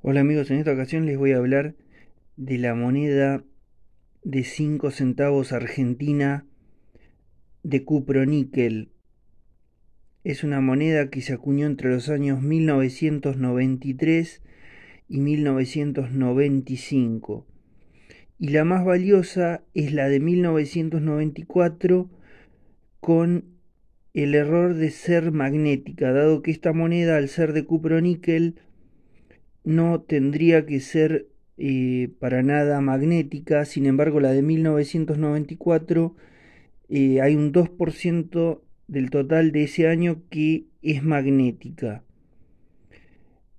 Hola amigos, en esta ocasión les voy a hablar de la moneda de 5 centavos argentina de cuproníquel. Es una moneda que se acuñó entre los años 1993 y 1995. Y la más valiosa es la de 1994 con el error de ser magnética, dado que esta moneda al ser de cuproníquel no tendría que ser eh, para nada magnética, sin embargo la de 1994 eh, hay un 2% del total de ese año que es magnética.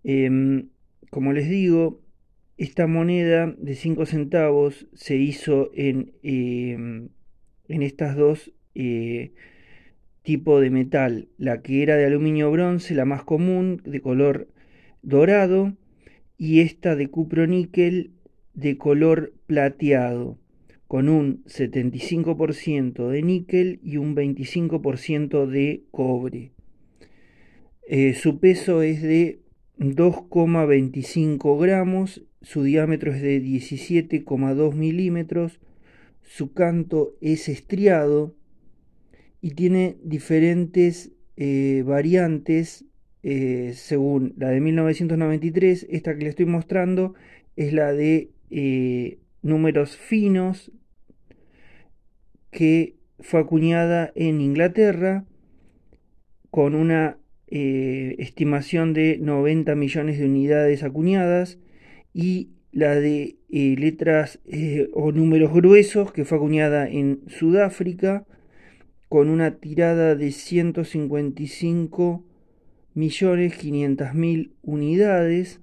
Em, como les digo, esta moneda de 5 centavos se hizo en, em, en estas dos eh, tipos de metal, la que era de aluminio bronce, la más común, de color dorado, y esta de cuproníquel de color plateado, con un 75% de níquel y un 25% de cobre. Eh, su peso es de 2,25 gramos, su diámetro es de 17,2 milímetros, su canto es estriado y tiene diferentes eh, variantes eh, según la de 1993, esta que le estoy mostrando es la de eh, números finos que fue acuñada en Inglaterra con una eh, estimación de 90 millones de unidades acuñadas y la de letras o números gruesos que fue acuñada en Sudáfrica con una tirada de 155 millones quinientas mil unidades.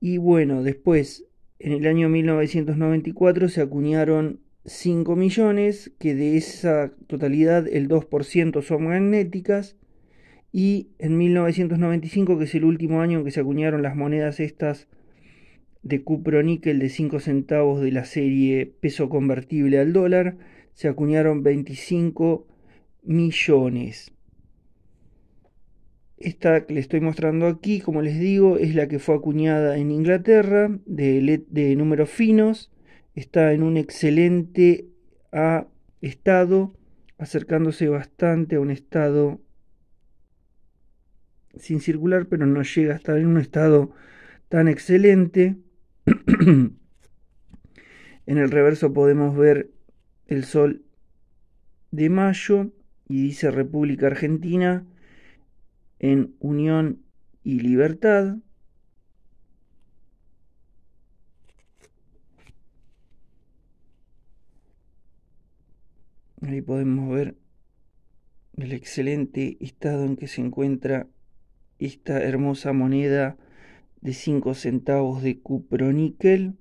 Y bueno, después, en el año 1994 se acuñaron 5 millones, que de esa totalidad el 2% son magnéticas. Y en 1995, que es el último año en que se acuñaron las monedas estas de cupro níquel de 5 centavos de la serie peso convertible al dólar, se acuñaron 25 millones. Esta que le estoy mostrando aquí, como les digo, es la que fue acuñada en Inglaterra, de, números finos. Está en un excelente ah, estado, acercándose bastante a un estado sin circular, pero no llega a estar en un estado tan excelente. en el reverso podemos ver el sol de mayo y dice República Argentina en Unión y Libertad. Ahí podemos ver el excelente estado en que se encuentra esta hermosa moneda de 5 centavos de cuproníquel.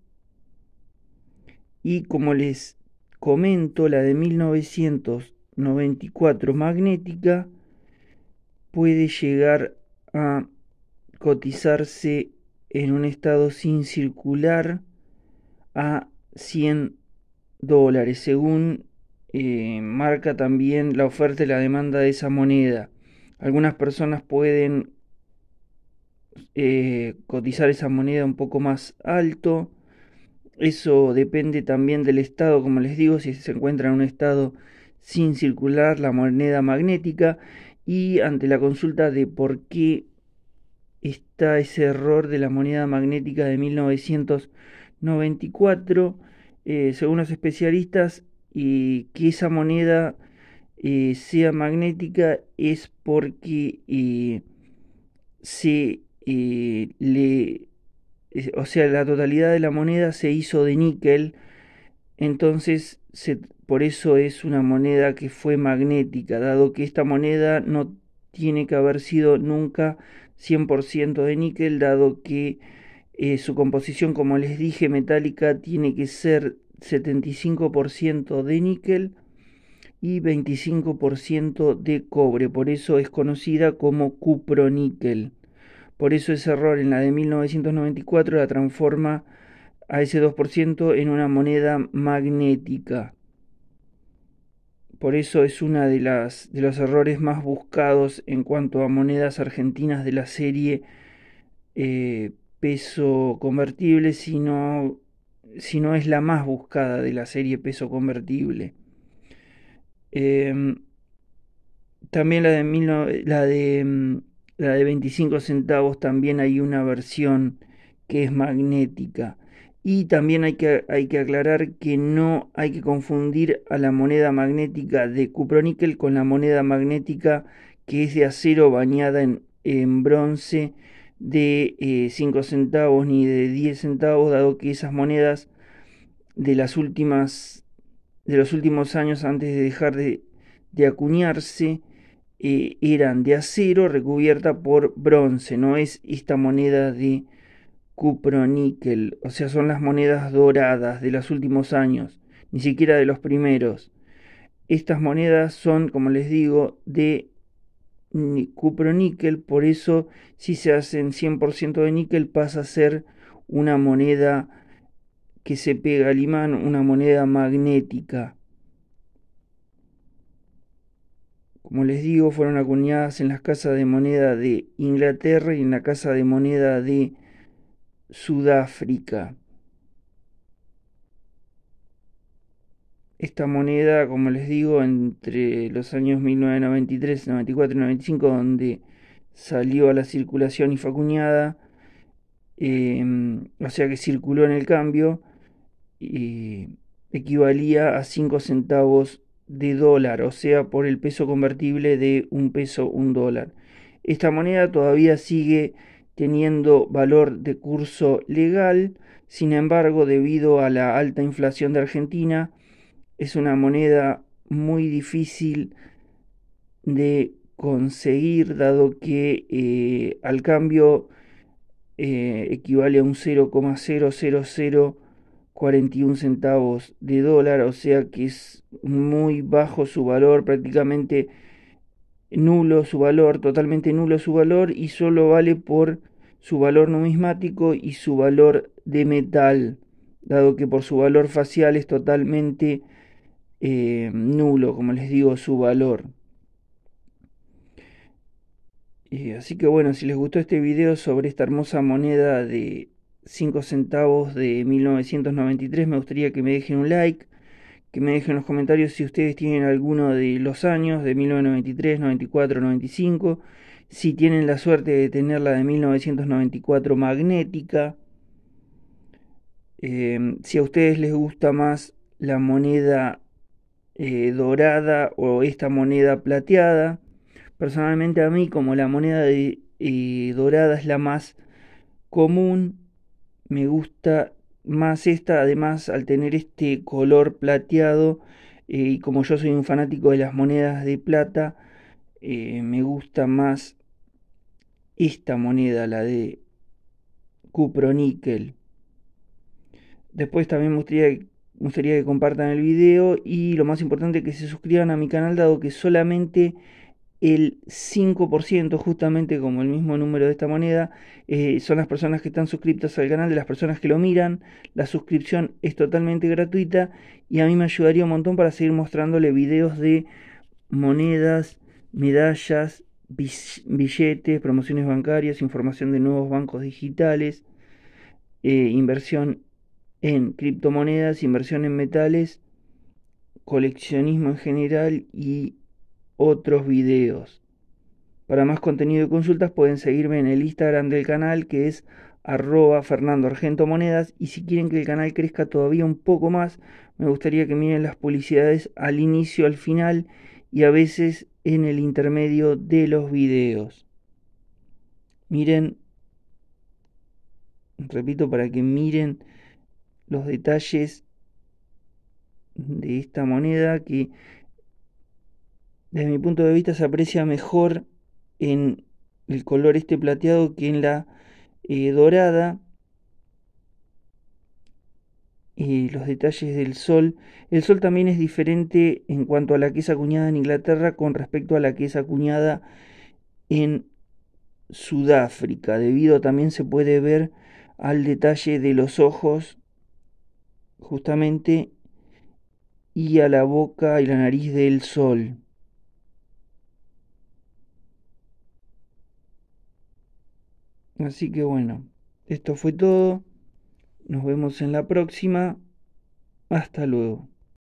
Y como les comento, la de 1994 magnética puede llegar a cotizarse en un estado sin circular a 100 dólares, según eh, marca también la oferta y la demanda de esa moneda. Algunas personas pueden eh, cotizar esa moneda un poco más alto. Eso depende también del estado, como les digo, si se encuentra en un estado sin circular la moneda magnética y ante la consulta de por qué está ese error de la moneda magnética de 1994, eh, según los especialistas, y que esa moneda eh, sea magnética es porque eh, se le o sea la totalidad de la moneda se hizo de níquel entonces se por eso es una moneda que fue magnética, dado que esta moneda no tiene que haber sido nunca 100% de níquel, dado que eh, su composición, como les dije, metálica tiene que ser 75% de níquel y 25% de cobre. Por eso es conocida como cuproníquel. Por eso ese error en la de 1994 la transforma a ese 2% en una moneda magnética. Por eso es uno de, de los errores más buscados en cuanto a monedas argentinas de la serie eh, peso convertible, si no, es la más buscada de la serie peso convertible. Em, también la de, la, de, mm, la de 25 centavos, también hay una versión que es magnética. Y también hay que, hay que aclarar que no hay que confundir a la moneda magnética de cuproníquel con la moneda magnética que es de acero bañada en, bronce de 5 eh, centavos ni de 10 centavos, dado que esas monedas de las últimas de los últimos años antes de dejar de, acuñarse eh, eran de acero recubierta por bronce, no es esta moneda de cuproníquel, o sea, son las monedas doradas de los últimos años, ni siquiera de los primeros. Estas monedas son, como les digo, de cuproníquel, por eso si se hacen 100% de níquel pasa a ser una moneda que se pega al imán, una moneda magnética. Como les digo, fueron acuñadas en las casas de moneda de Inglaterra y en la casa de moneda de Sudáfrica. Esta moneda, como les digo, entre los años 1993, 94 y 95, donde salió a la circulación y fue acuñada, em, o sea que circuló en el cambio, y equivalía a 5 centavos de dólar, o sea, por el peso convertible de un peso, un dólar. Esta moneda todavía sigue teniendo valor de curso legal, sin embargo, debido a la alta inflación de Argentina, es una moneda muy difícil de conseguir, dado que eh, al cambio eh, equivale a un 0,00041 centavos de dólar, o sea que es muy bajo su valor, prácticamente nulo su valor, totalmente nulo su valor y solo vale por su valor numismático y su valor de metal, dado que por su valor facial es totalmente eh, nulo, como les digo, su valor. Eh, así que bueno, si les gustó este video sobre esta hermosa moneda de 5 centavos de 1993, me gustaría que me dejen un like que me dejen en los comentarios si ustedes tienen alguno de los años de 1993, 94, 95, si tienen la suerte de tener la de 1994 magnética, em, si a ustedes les gusta más la moneda eh, dorada o esta moneda plateada. Personalmente a mí, como la moneda eh, dorada es la más común, me gusta más esta, además, al tener este color plateado, eh, y como yo soy un fanático de las monedas de plata, eh, me gusta más esta moneda, la de cuproníquel. Después también me gustaría, gustaría que compartan el video y lo más importante que se suscriban a mi canal, dado que solamente el 5%, justamente como el mismo número de esta moneda, eh, son las personas que están suscritas al canal, de las personas que lo miran. La suscripción es totalmente gratuita y a mí me ayudaría un montón para seguir mostrándole videos de monedas, medallas, billetes, promociones bancarias, información de nuevos bancos digitales, eh, inversión en criptomonedas, inversión en metales, coleccionismo en general y otros videos. Para más contenido y consultas pueden seguirme en el Instagram del canal que es arroba Fernando Argento Monedas y si quieren que el canal crezca todavía un poco más me gustaría que miren las publicidades al inicio, al final y a veces en el intermedio de los videos. Miren, repito, para que miren los detalles de esta moneda que desde mi punto de vista se aprecia mejor en el color este plateado que en la eh, dorada y los detalles del sol. El sol también es diferente en cuanto a la que es acuñada en Inglaterra con respecto a la que es acuñada en Sudáfrica, debido también se puede ver al detalle de los ojos justamente y a la boca y la nariz del sol. Así que bueno, esto fue todo. Nos vemos en la próxima. Hasta luego.